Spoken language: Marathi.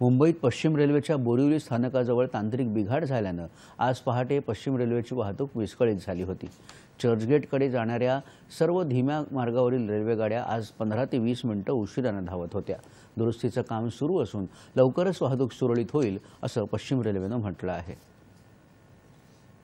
मुंबईत पश्चिम रेल्वेच्या बोरिवली स्थानकाजवळ तांत्रिक बिघाड झाल्यानं आज पहाटे पश्चिम रेल्वेची वाहतूक विस्कळीत झाली होती चर्चगेटकडे जाणाऱ्या सर्व धीम्या मार्गावरील रेल्वेगाड्या आज पंधरा ते वीस मिनिटं उशिरानं धावत होत्या दुरुस्तीचं काम सुरू असून लवकरच वाहतूक सुरळीत होईल असं पश्चिम रेल्वेनं म्हटलं आहे